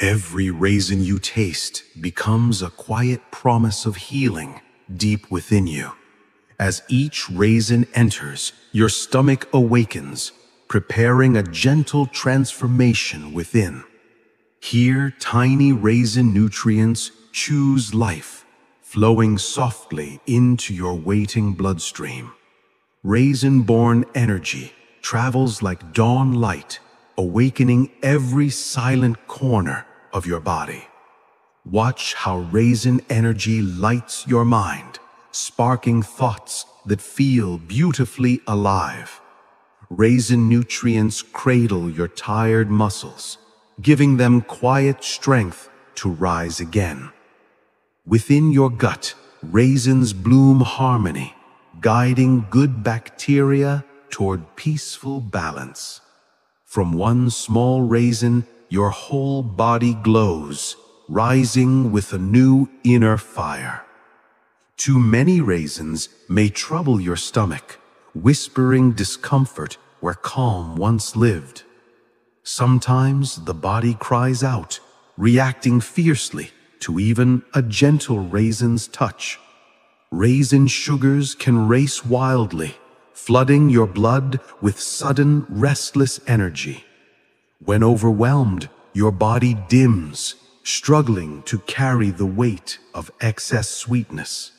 Every raisin you taste becomes a quiet promise of healing deep within you. As each raisin enters, your stomach awakens, preparing a gentle transformation within. Here, tiny raisin nutrients choose life, flowing softly into your waiting bloodstream. Raisin-born energy travels like dawn light, awakening every silent corner of your body. Watch how raisin energy lights your mind, sparking thoughts that feel beautifully alive. Raisin nutrients cradle your tired muscles, giving them quiet strength to rise again. Within your gut, raisins bloom harmony, guiding good bacteria toward peaceful balance. From one small raisin your whole body glows, rising with a new inner fire. Too many raisins may trouble your stomach, whispering discomfort where calm once lived. Sometimes the body cries out, reacting fiercely to even a gentle raisin's touch. Raisin sugars can race wildly, flooding your blood with sudden, restless energy. When overwhelmed, your body dims, struggling to carry the weight of excess sweetness.